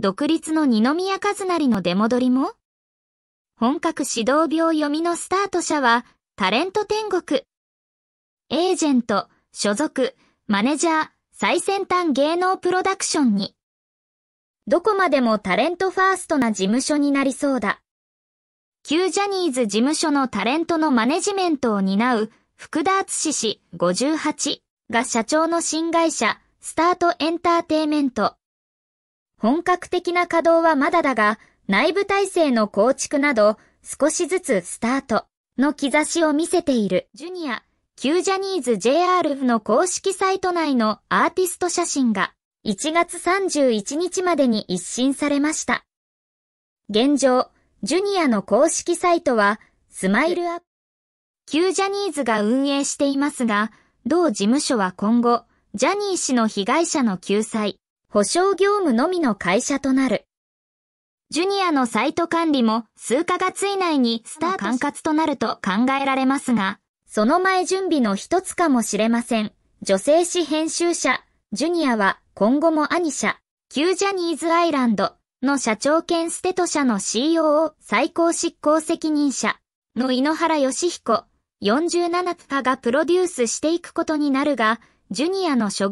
独立の二宮和成の出戻りも本格指導病読みのスタート者は、タレント天国。エージェント、所属、マネジャー、最先端芸能プロダクションに。どこまでもタレントファーストな事務所になりそうだ。旧ジャニーズ事務所のタレントのマネジメントを担う福田敦氏58が社長の新会社スタートエンターテイメント本格的な稼働はまだだが、内部体制の構築など、少しずつスタートの兆しを見せている。ジュニア、旧ジャニーズ JR の公式サイト内のアーティスト写真が、1月31日までに一新されました。現状、ジュニアの公式サイトは、スマイルアップ。旧ジャニーズが運営していますが、同事務所は今後、ジャニー氏の被害者の救済、保証業務のみの会社となる。ジュニアのサイト管理も数ヶ月以内にスタート管轄となると考えられますが、その前準備の一つかもしれません。女性誌編集者、ジュニアは今後もアニ社、旧ジャニーズアイランドの社長兼ステト社の COO 最高執行責任者の井ノ原義彦47パがプロデュースしていくことになるが、ジュニアの諸